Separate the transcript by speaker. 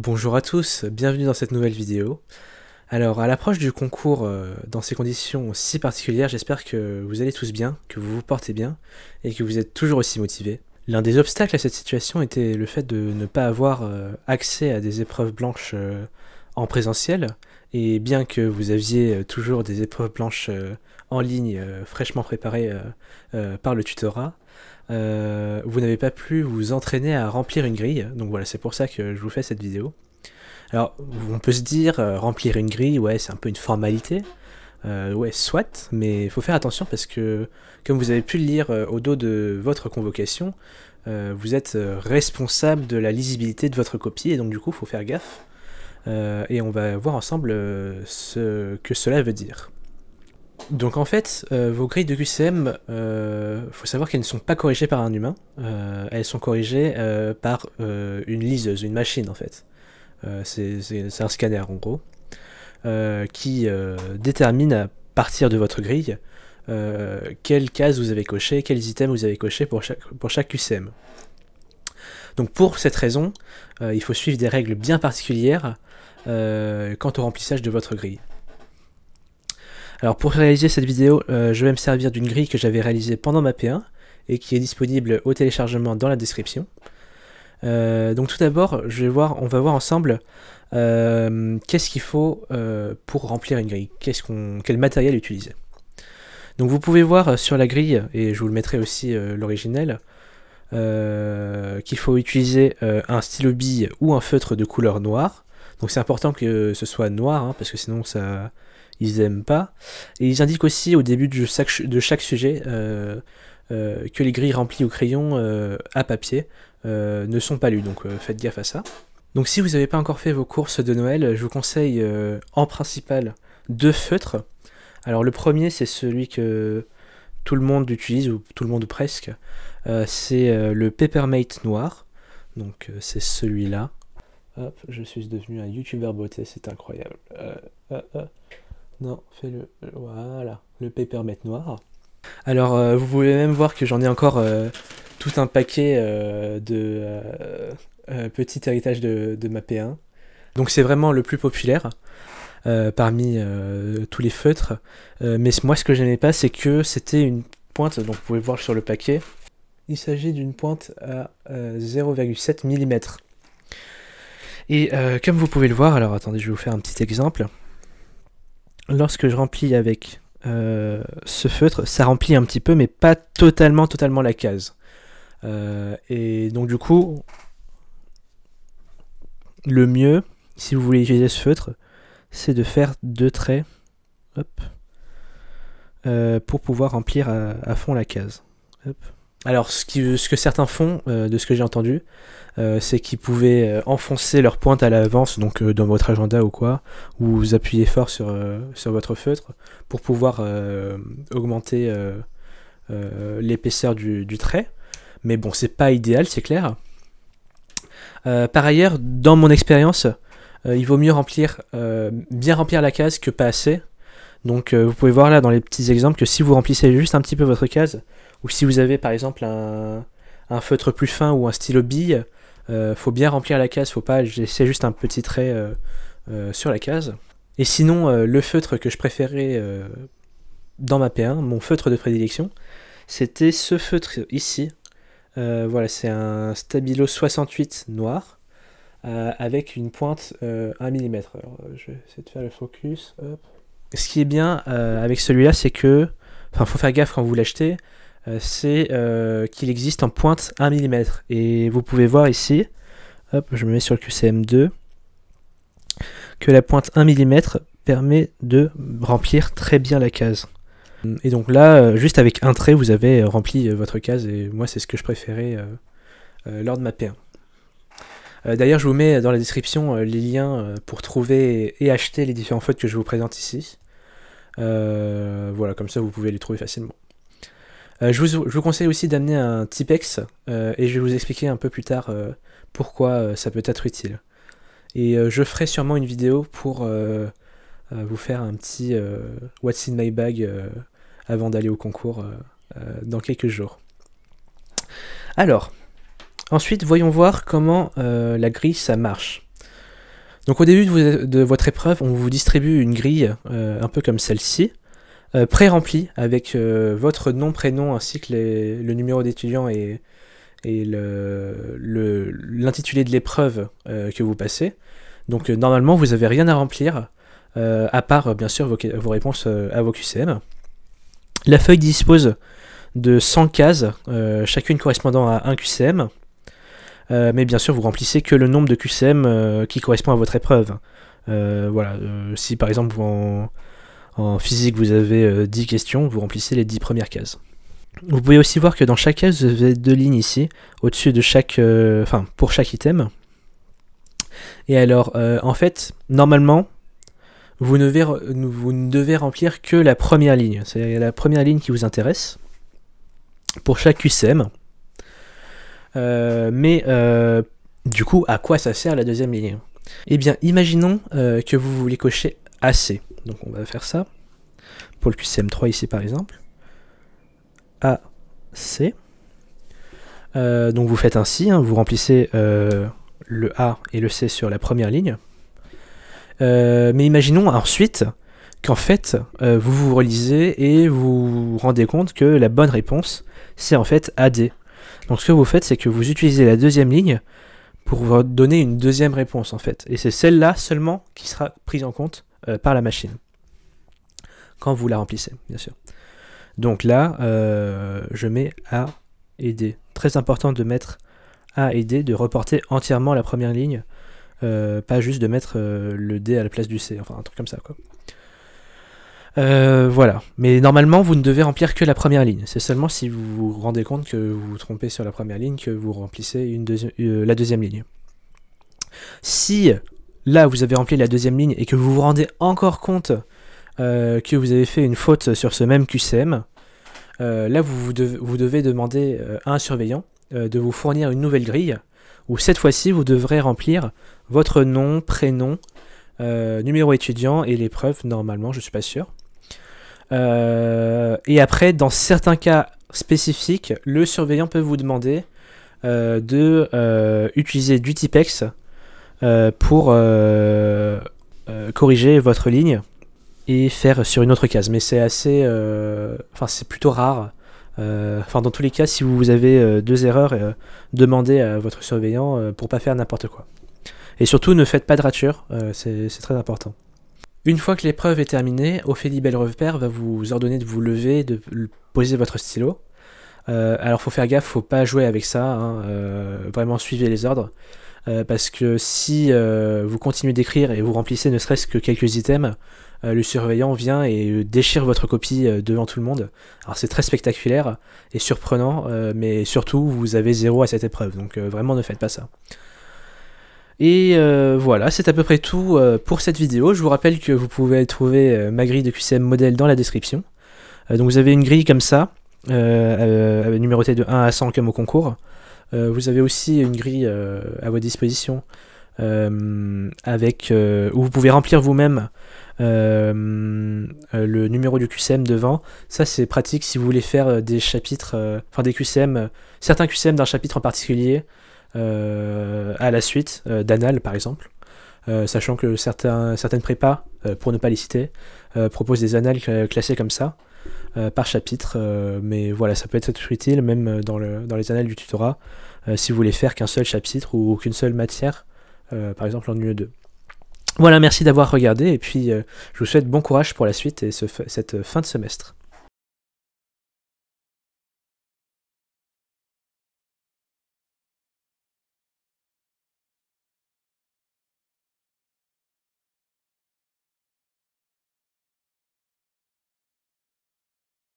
Speaker 1: Bonjour à tous, bienvenue dans cette nouvelle vidéo. Alors, à l'approche du concours, euh, dans ces conditions si particulières, j'espère que vous allez tous bien, que vous vous portez bien, et que vous êtes toujours aussi motivés. L'un des obstacles à cette situation était le fait de ne pas avoir euh, accès à des épreuves blanches euh, en présentiel, et bien que vous aviez toujours des épreuves blanches en ligne fraîchement préparées par le tutorat, euh, vous n'avez pas pu vous entraîner à remplir une grille. Donc voilà, c'est pour ça que je vous fais cette vidéo. Alors, on peut se dire, euh, remplir une grille, ouais, c'est un peu une formalité. Euh, ouais, soit, mais il faut faire attention parce que, comme vous avez pu le lire au dos de votre convocation, vous êtes responsable de la lisibilité de votre copie et donc du coup, il faut faire gaffe. et on va voir ensemble ce que cela veut dire. Donc en fait, euh, vos grilles de QCM, euh, faut savoir qu'elles ne sont pas corrigées par un humain, euh, elles sont corrigées par une liseuse, une machine en fait. c'est un scanner en gros, qui détermine à partir de votre grille quelles cases vous avez cochées, quels items vous avez cochés pour chaque, pour chaque QCM. Donc pour cette raison, il faut suivre des règles bien particulières quant au remplissage de votre grille. Alors pour réaliser cette vidéo, euh, je vais me servir d'une grille que j'avais réalisée pendant ma P1 et qui est disponible au téléchargement dans la description. Euh, donc tout d'abord, je vais voir, on va voir ensemble euh, qu'est-ce qu'il faut pour remplir une grille, quel matériel utiliser. Donc vous pouvez voir sur la grille, et je vous le mettrai aussi l'originel, qu'il faut utiliser un stylo bille ou un feutre de couleur noire, donc c'est important que ce soit noir, hein, parce que sinon ça, ils aiment pas. Et ils indiquent aussi au début de chaque, de chaque sujet euh, euh, que les grilles remplies au crayon euh, à papier ne sont pas lues, donc faites gaffe à ça. Donc si vous n'avez pas encore fait vos courses de Noël, je vous conseille en principal deux feutres. Alors le premier c'est celui que tout le monde utilise, ou tout le monde presque, c'est le Peppermate noir, donc c'est celui-là. Hop, je suis devenu un youtubeur beauté, c'est incroyable. Euh, euh, euh. Non, fais-le. Voilà, le papermètre noir. Alors, vous pouvez même voir que j'en ai encore tout un paquet de petits héritages de, de, ma P1. Donc, c'est vraiment le plus populaire. parmi tous les feutres, mais moi ce que je n'aimais pas, c'est que c'était une pointe, donc vous pouvez voir sur le paquet, il s'agit d'une pointe à 0,7 mm. Et euh, comme vous pouvez le voir, alors attendez, je vais vous faire un petit exemple. Lorsque je remplis avec euh, ce feutre, ça remplit un petit peu, mais pas totalement, totalement la case. Euh, et donc du coup, le mieux, si vous voulez utiliser ce feutre, c'est de faire deux traits pour pouvoir remplir à, fond la case. Alors, ce, que certains font, euh, de ce que j'ai entendu, euh, c'est qu'ils pouvaient euh, enfoncer leur pointe à l'avance, donc dans votre agenda ou quoi, ou vous appuyez fort sur, votre feutre pour pouvoir augmenter l'épaisseur du, trait. Mais bon, c'est pas idéal, c'est clair. par ailleurs, dans mon expérience, il vaut mieux remplir, bien remplir la case que pas assez. Donc, vous pouvez voir là dans les petits exemples que si vous remplissez juste un petit peu votre case, ou si vous avez par exemple un, feutre plus fin ou un stylo bille, euh, faut bien remplir la case, faut pas laisser juste un petit trait euh, euh, sur la case. Et sinon, le feutre que je préférais dans ma P1, mon feutre de prédilection, c'était ce feutre ici. voilà, c'est un Stabilo 68 noir avec une pointe 1 mm. je vais essayer de faire le focus. Ce qui est bien avec celui-là, c'est que, enfin, faut faire gaffe quand vous l'achetez, euh, c'est euh, qu'il existe en pointe 1 mm. Et vous pouvez voir ici, hop, je me mets sur le QCM2, que la pointe 1 mm permet de remplir très bien la case. Euh, et donc là, juste avec un trait, vous avez rempli votre case, et moi c'est ce que je préférais lors de ma p D'ailleurs, je vous mets dans la description les liens pour trouver et acheter les différents feutres que je vous présente ici. voilà, comme ça vous pouvez les trouver facilement. Euh, je, vous, conseille aussi d'amener un Tipex euh, et je vais vous expliquer un peu plus tard euh, pourquoi ça peut être utile. Et je ferai sûrement une vidéo pour vous faire un petit What's in my bag avant d'aller au concours dans quelques jours. Alors, ensuite voyons voir comment la grille ça marche. Donc au début de, votre épreuve, on vous distribue une grille un peu comme celle-ci. Euh, pré-rempli avec euh, votre nom, prénom ainsi que le numéro d'étudiant et, l'intitulé le, de l'épreuve euh, que vous passez. Donc normalement, vous n'avez rien à remplir, à part bien sûr vos, vos réponses à vos QCM. La feuille dispose de 100 cases, chacune correspondant à un QCM. mais bien sûr, vous remplissez que le nombre de QCM qui correspond à votre épreuve. voilà, si par exemple vous en, en physique, vous avez 10 euh, questions, vous remplissez les 10 premières cases. Vous pouvez aussi voir que dans chaque case, vous avez deux lignes ici, au-dessus de chaque. Euh, enfin, pour chaque item. Et alors, euh, en fait, normalement, vous ne, devez, vous ne, devez, remplir que la première ligne, c'est la première ligne qui vous intéresse, pour chaque QCM. mais du coup, à quoi ça sert la deuxième ligne Eh bien, imaginons que vous voulez cocher assez. Donc on va faire ça. Pour le QCM3 ici par exemple. A, C. Euh, donc vous faites ainsi, hein. vous remplissez euh, le A et le C sur la première ligne. Euh, mais imaginons ensuite qu'en fait, vous vous relisez et vous vous rendez compte que la bonne réponse, c'est en fait AD. Donc ce que vous faites, c'est que vous utilisez la deuxième ligne pour vous donner une deuxième réponse en fait. Et c'est celle-là seulement qui sera prise en compte euh, par la machine. Quand vous la remplissez, bien sûr. Donc là, euh, je mets A et D. Très important de mettre A et D, de reporter entièrement la première ligne, euh, pas juste de mettre le D à la place du C, enfin un truc comme ça quoi. voilà. Mais normalement, vous ne devez remplir que la première ligne. C'est seulement si vous vous rendez compte que vous vous trompez sur la première ligne que vous remplissez une la deuxième ligne. Si là vous avez rempli la deuxième ligne et que vous vous rendez encore compte euh, que vous avez fait une faute sur ce même QCM, euh, là vous, vous, devez, demander euh, à un surveillant de vous fournir une nouvelle grille où cette fois-ci vous devrez remplir votre nom, prénom, numéro étudiant et l'épreuve normalement, je suis pas sûr. et après, dans certains cas spécifiques, le surveillant peut vous demander de utiliser du TIPEX. Euh, pour euh, euh, corriger votre ligne et faire sur une autre case. Mais c'est assez... Enfin, c'est plutôt rare. Enfin, dans tous les cas, si vous avez deux erreurs, demandez à votre surveillant pour pas faire n'importe quoi. Et surtout, ne faites pas de rature, c'est très important. Une fois que l'épreuve est terminée, Ophélie Belle va vous ordonner de vous lever, de poser votre stylo. alors faut faire gaffe, faut pas jouer avec ça, hein, vraiment suivez les ordres. Euh, parce que si euh, vous continuez d'écrire et vous remplissez ne serait-ce que quelques items, euh, le surveillant vient et déchire votre copie devant tout le monde. Alors c'est très spectaculaire et surprenant, mais surtout vous avez zéro à cette épreuve, donc vraiment ne faites pas ça. Et voilà, c'est à peu près tout pour cette vidéo. Je vous rappelle que vous pouvez trouver ma grille de QCM modèle dans la description. donc vous avez une grille comme ça, numérotée de 1 à 100 comme au concours. Euh, vous avez aussi une grille euh, à votre disposition euh, avec, où vous pouvez remplir vous-même le numéro du QCM devant. Ça, c'est pratique si vous voulez faire des chapitres, enfin des QCM, certains QCM d'un chapitre en particulier à la suite, d'annales par exemple. sachant que certains, certaines prépas, pour ne pas les citer, proposent des annales classées comme ça. Euh, par chapitre. Euh, mais voilà, ça peut être utile même euh, dans, le, dans les annales du tutorat si vous voulez faire qu'un seul chapitre ou qu'une seule matière, par exemple en UE2. Voilà, merci d'avoir regardé et puis je vous souhaite bon courage pour la suite et cette fin de semestre.